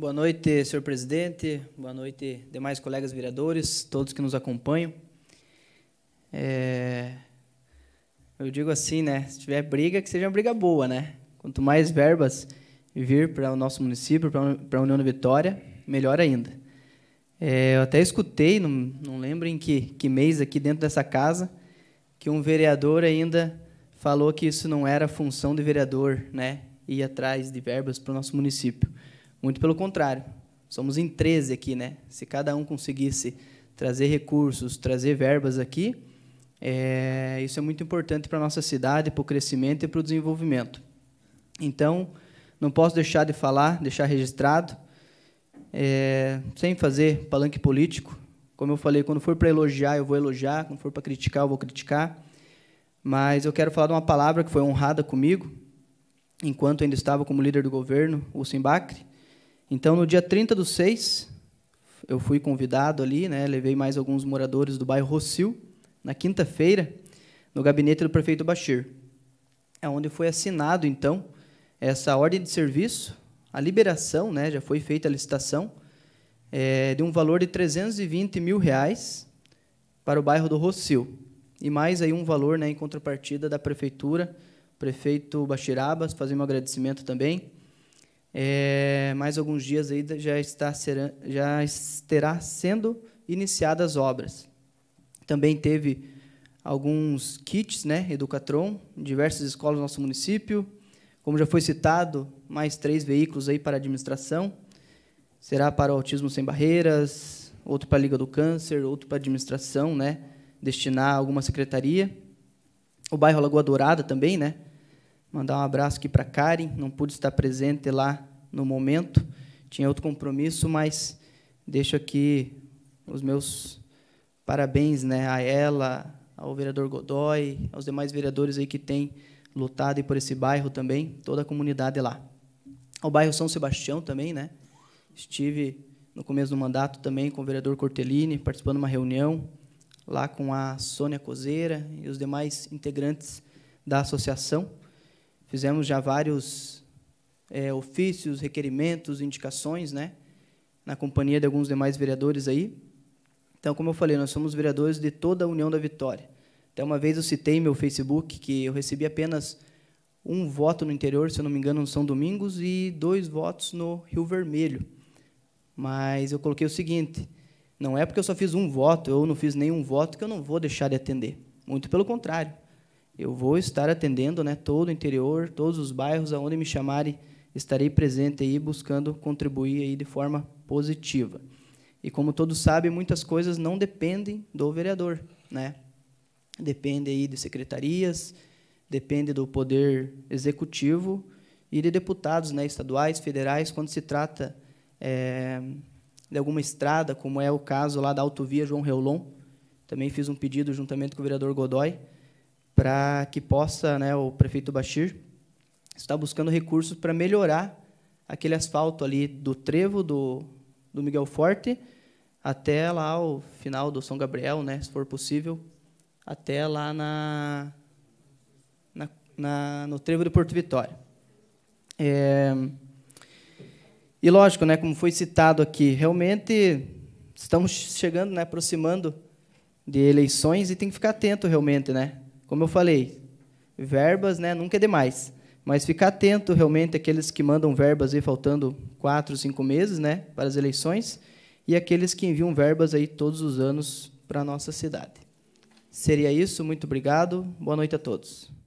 Boa noite, senhor presidente. Boa noite, demais colegas vereadores, todos que nos acompanham. É... Eu digo assim, né? Se tiver briga, que seja uma briga boa, né? Quanto mais verbas vir para o nosso município, para a União da Vitória, melhor ainda. É, eu até escutei, não, não lembro em que, que mês aqui dentro dessa casa, que um vereador ainda falou que isso não era função de vereador, né? Ir atrás de verbas para o nosso município. Muito pelo contrário. Somos em 13 aqui, né? Se cada um conseguisse trazer recursos, trazer verbas aqui, é, isso é muito importante para a nossa cidade, para o crescimento e para o desenvolvimento. Então, não posso deixar de falar, deixar registrado, é, sem fazer palanque político. Como eu falei, quando for para elogiar, eu vou elogiar, quando for para criticar, eu vou criticar. Mas eu quero falar de uma palavra que foi honrada comigo, enquanto ainda estava como líder do governo, o Simbacre, então, no dia 30 do 6, eu fui convidado ali, né, levei mais alguns moradores do bairro Rossio, na quinta-feira, no gabinete do prefeito Bashir, é onde foi assinado, então, essa ordem de serviço, a liberação, né, já foi feita a licitação, é, de um valor de 320 mil reais para o bairro do Rossio. E mais aí um valor né, em contrapartida da prefeitura, prefeito Baxirabas, fazendo um agradecimento também, é, mais alguns dias aí já, está já estará sendo iniciadas as obras. Também teve alguns kits, né, Educatron, em diversas escolas do nosso município. Como já foi citado, mais três veículos aí para administração. Será para o Autismo Sem Barreiras, outro para a Liga do Câncer, outro para a administração, né, destinar a alguma secretaria. O bairro Lagoa Dourada também, né, Mandar um abraço aqui para Karen, não pude estar presente lá no momento, tinha outro compromisso, mas deixo aqui os meus parabéns né, a ela, ao vereador Godoy, aos demais vereadores aí que têm lutado por esse bairro também, toda a comunidade lá. Ao bairro São Sebastião também, né? Estive no começo do mandato também com o vereador Cortellini, participando de uma reunião lá com a Sônia Cozeira e os demais integrantes da associação. Fizemos já vários é, ofícios, requerimentos, indicações, né? Na companhia de alguns demais vereadores aí. Então, como eu falei, nós somos vereadores de toda a União da Vitória. Até uma vez eu citei meu Facebook que eu recebi apenas um voto no interior, se eu não me engano, no São Domingos, e dois votos no Rio Vermelho. Mas eu coloquei o seguinte: não é porque eu só fiz um voto, eu não fiz nenhum voto, que eu não vou deixar de atender. Muito pelo contrário. Eu vou estar atendendo né, todo o interior, todos os bairros, aonde me chamarem, estarei presente aí, buscando contribuir aí de forma positiva. E como todos sabem, muitas coisas não dependem do vereador, né? Depende aí de secretarias, depende do poder executivo e de deputados, né, estaduais, federais, quando se trata é, de alguma estrada, como é o caso lá da autovia João Reolon. Também fiz um pedido juntamente com o vereador Godoy para que possa, né, o prefeito Bashir estar buscando recursos para melhorar aquele asfalto ali do trevo do, do Miguel Forte até lá o final do São Gabriel, né, se for possível, até lá na, na, na no trevo do Porto Vitória. É, e lógico, né, como foi citado aqui, realmente estamos chegando, né, aproximando de eleições e tem que ficar atento realmente, né? Como eu falei, verbas né, nunca é demais. Mas ficar atento realmente àqueles que mandam verbas aí faltando quatro, cinco meses né, para as eleições e aqueles que enviam verbas aí todos os anos para a nossa cidade. Seria isso, muito obrigado. Boa noite a todos.